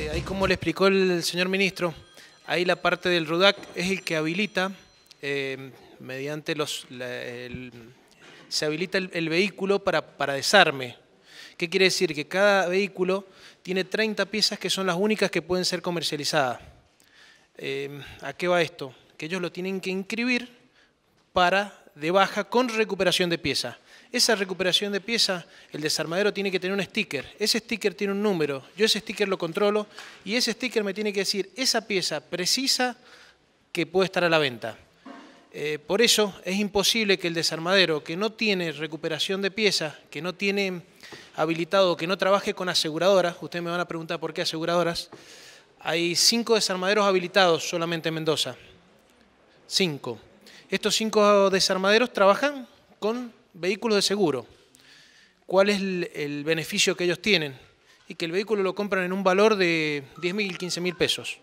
Eh, ahí como le explicó el señor ministro, ahí la parte del RUDAC es el que habilita, eh, mediante los, se habilita el, vehículo para, para, desarme. ¿Qué quiere decir? Que cada vehículo tiene 30 piezas que son las únicas que pueden ser comercializadas. Eh, ¿A qué va esto? Que ellos lo tienen que inscribir para de baja con recuperación de pieza. Esa recuperación de pieza, el desarmadero tiene que tener un sticker. Ese sticker tiene un número. Yo ese sticker lo controlo y ese sticker me tiene que decir esa pieza precisa que puede estar a la venta. Eh, por eso es imposible que el desarmadero que no tiene recuperación de pieza, que no tiene habilitado, que no trabaje con aseguradoras, ustedes me van a preguntar por qué aseguradoras, hay cinco desarmaderos habilitados solamente en Mendoza. Cinco. Estos cinco desarmaderos trabajan con vehículos de seguro. ¿Cuál es el, beneficio que ellos tienen? Y que el vehículo lo compran en un valor de 10 mil, 15 mil pesos.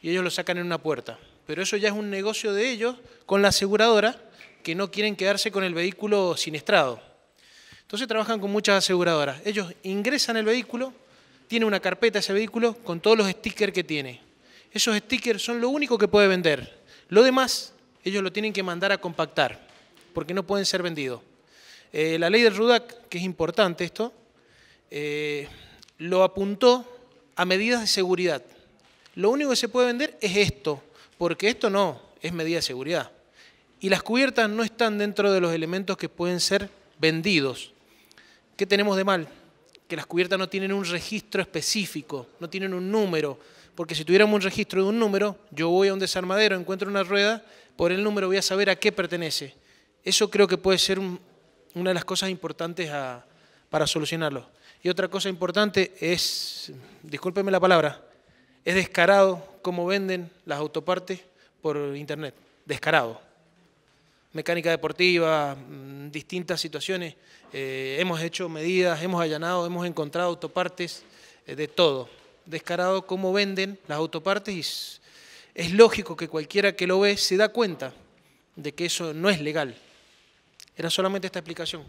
Y ellos lo sacan en una puerta. Pero eso ya es un negocio de ellos con la aseguradora que no quieren quedarse con el vehículo siniestrado. Entonces trabajan con muchas aseguradoras. Ellos ingresan el vehículo, tiene una carpeta ese vehículo con todos los stickers que tiene. Esos stickers son lo único que puede vender. Lo demás ellos lo tienen que mandar a compactar, porque no pueden ser vendidos. Eh, la ley del RUDAC, que es importante esto, eh, lo apuntó a medidas de seguridad. Lo único que se puede vender es esto, porque esto no es medida de seguridad. Y las cubiertas no están dentro de los elementos que pueden ser vendidos. ¿Qué tenemos de mal? Que las cubiertas no tienen un registro específico, no tienen un número, porque si tuviéramos un registro de un número, yo voy a un desarmadero, encuentro una rueda, por el número voy a saber a qué pertenece. Eso creo que puede ser una de las cosas importantes para solucionarlo. Y otra cosa importante es, discúlpeme la palabra, es descarado cómo venden las autopartes por internet. Descarado. Mecánica deportiva, mm, distintas situaciones. Eh, hemos hecho medidas, hemos allanado, hemos encontrado autopartes eh, de todo descarado cómo venden las autopartes y es lógico que cualquiera que lo ve se da cuenta de que eso no es legal. Era solamente esta explicación.